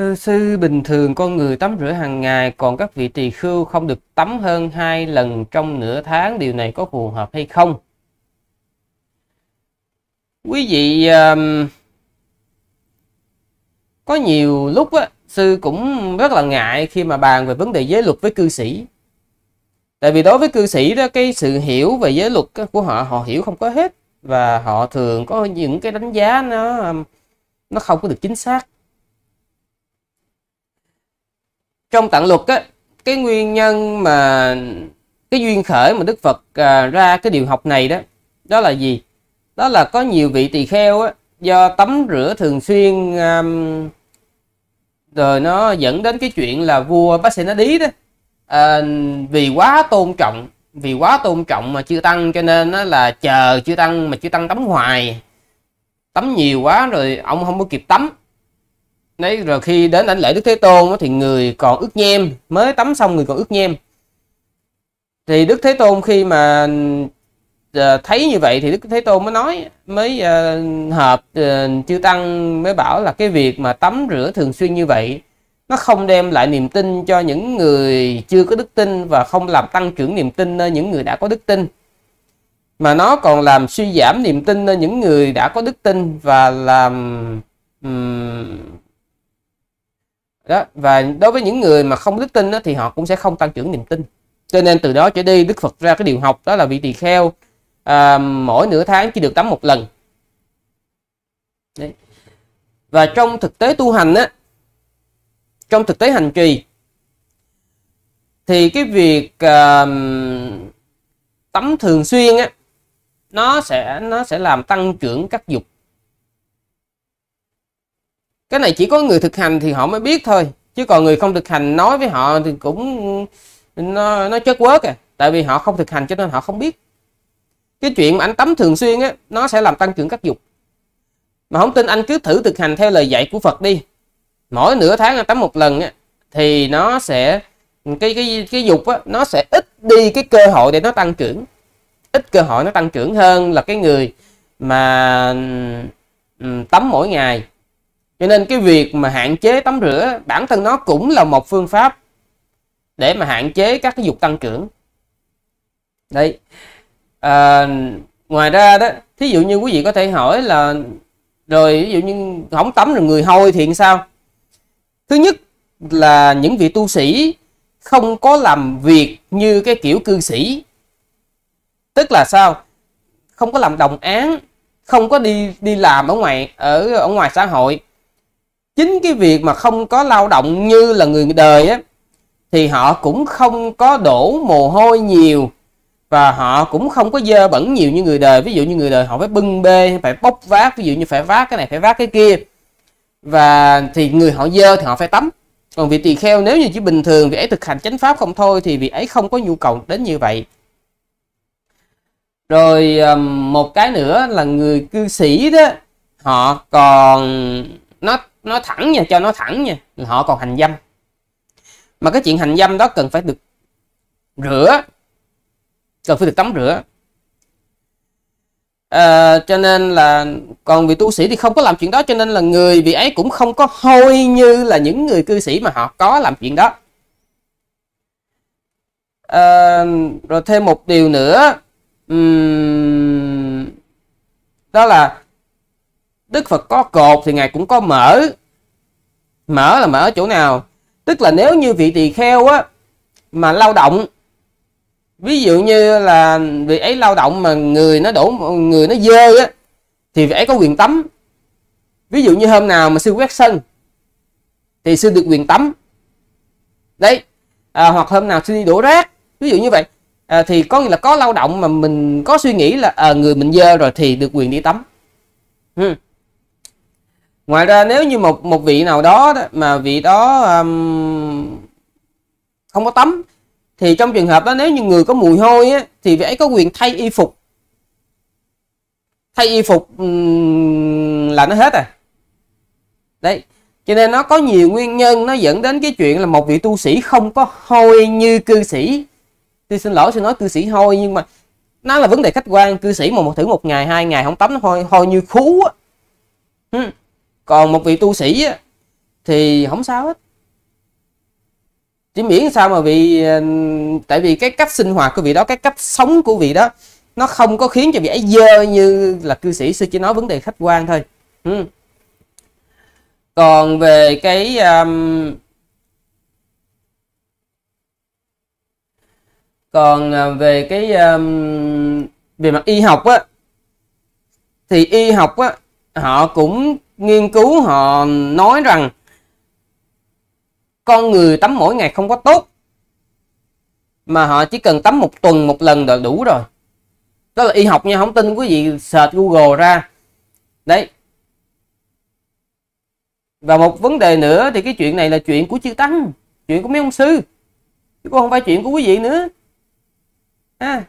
Sư sư bình thường con người tắm rửa hàng ngày còn các vị tỳ khưu không được tắm hơn hai lần trong nửa tháng điều này có phù hợp hay không? Quý vị um, có nhiều lúc á, sư cũng rất là ngại khi mà bàn về vấn đề giới luật với cư sĩ. Tại vì đối với cư sĩ đó cái sự hiểu về giới luật của họ họ hiểu không có hết và họ thường có những cái đánh giá nó nó không có được chính xác trong tạng luật á, cái nguyên nhân mà cái duyên khởi mà Đức Phật à, ra cái điều học này đó đó là gì đó là có nhiều vị tỳ kheo á, do tắm rửa thường xuyên um, rồi nó dẫn đến cái chuyện là vua bác sĩ nó đí đó à, vì quá tôn trọng vì quá tôn trọng mà chưa tăng cho nên nó là chờ chưa tăng mà chưa tăng tắm hoài tắm nhiều quá rồi ông không có kịp tắm đấy rồi khi đến đánh lễ đức thế tôn thì người còn ướt nhem mới tắm xong người còn ướt nhem thì đức thế tôn khi mà ờ, thấy như vậy thì đức thế tôn mới nói mới ờ, hợp ờ, chư tăng mới bảo là cái việc mà tắm rửa thường xuyên như vậy nó không đem lại niềm tin cho những người chưa có đức tin và không làm tăng trưởng niềm tin nơi những người đã có đức tin mà nó còn làm suy giảm niềm tin nơi những người đã có đức tin và làm đó và đối với những người mà không đức tin đó, thì họ cũng sẽ không tăng trưởng niềm tin cho nên từ đó trở đi đức phật ra cái điều học đó là vị tỳ kheo à, mỗi nửa tháng chỉ được tắm một lần Đấy. và trong thực tế tu hành á trong thực tế hành trì thì cái việc à, tắm thường xuyên á nó sẽ nó sẽ làm tăng trưởng các dục cái này chỉ có người thực hành thì họ mới biết thôi chứ còn người không thực hành nói với họ thì cũng nó nó chất quớt à tại vì họ không thực hành cho nên họ không biết cái chuyện mà anh tắm thường xuyên á nó sẽ làm tăng trưởng các dục mà không tin anh cứ thử thực hành theo lời dạy của Phật đi mỗi nửa tháng anh tắm một lần á thì nó sẽ cái cái cái dục á nó sẽ ít đi cái cơ hội để nó tăng trưởng ít cơ hội nó tăng trưởng hơn là cái người mà tắm mỗi ngày cho nên cái việc mà hạn chế tắm rửa bản thân nó cũng là một phương pháp để mà hạn chế các cái dục tăng trưởng đấy à, ngoài ra đó thí dụ như quý vị có thể hỏi là rồi ví dụ như không tắm rồi người hôi thì sao thứ nhất là những vị tu sĩ không có làm việc như cái kiểu cư sĩ tức là sao không có làm đồng án không có đi đi làm ở ngoài ở ở ngoài xã hội chính cái việc mà không có lao động như là người đời á thì họ cũng không có đổ mồ hôi nhiều và họ cũng không có dơ bẩn nhiều như người đời ví dụ như người đời họ phải bưng bê phải bốc vác ví dụ như phải vác cái này phải vác cái kia và thì người họ dơ thì họ phải tắm còn vị tỳ kheo nếu như chỉ bình thường vị ấy thực hành chánh pháp không thôi thì vị ấy không có nhu cầu đến như vậy rồi một cái nữa là người cư sĩ đó họ còn nó nó thẳng nha cho nó thẳng nha họ còn hành dâm mà cái chuyện hành dâm đó cần phải được rửa cần phải được tắm rửa à, cho nên là còn vị tu sĩ thì không có làm chuyện đó cho nên là người vị ấy cũng không có hôi như là những người cư sĩ mà họ có làm chuyện đó à, rồi thêm một điều nữa um, đó là Đức Phật có cột thì Ngài cũng có mở. Mở là mở ở chỗ nào? Tức là nếu như vị tỳ kheo á, mà lao động, ví dụ như là vị ấy lao động mà người nó đổ, người nó dơ á, thì vị ấy có quyền tắm. Ví dụ như hôm nào mà sư quét sân, thì sư được quyền tắm. Đấy, à, hoặc hôm nào sư đi đổ rác, ví dụ như vậy à, thì có nghĩa là có lao động mà mình có suy nghĩ là à, người mình dơ rồi thì được quyền đi tắm hmm ngoài ra nếu như một một vị nào đó, mà vị đó um, không có tắm thì trong trường hợp đó nếu như người có mùi hôi á, thì vị ấy có quyền thay y phục thay y phục là nó hết à đấy cho nên nó có nhiều nguyên nhân nó dẫn đến cái chuyện là một vị tu sĩ không có hôi như cư sĩ tôi xin lỗi xin nói cư sĩ hôi nhưng mà nó là vấn đề khách quan cư sĩ mà một thử một ngày hai ngày không tắm nó hôi hôi như khú á còn một vị tu sĩ thì không sao hết chỉ miễn sao mà vì ờ, tại vì cái cách sinh hoạt của vị đó cái cách sống của vị đó nó không có khiến cho vị ấy dơ như là cư sĩ sư chỉ nói vấn đề khách quan thôi ừ. còn về cái um, còn ờ, về cái um, về mặt y học á thì y học á họ cũng nghiên cứu họ nói rằng con người tắm mỗi ngày không có tốt mà họ chỉ cần tắm một tuần một lần là đủ rồi đó là y học nha không tin quý vị search google ra đấy và một vấn đề nữa thì cái chuyện này là chuyện của chư tăng chuyện của mấy ông sư chứ không phải chuyện của quý vị nữa à,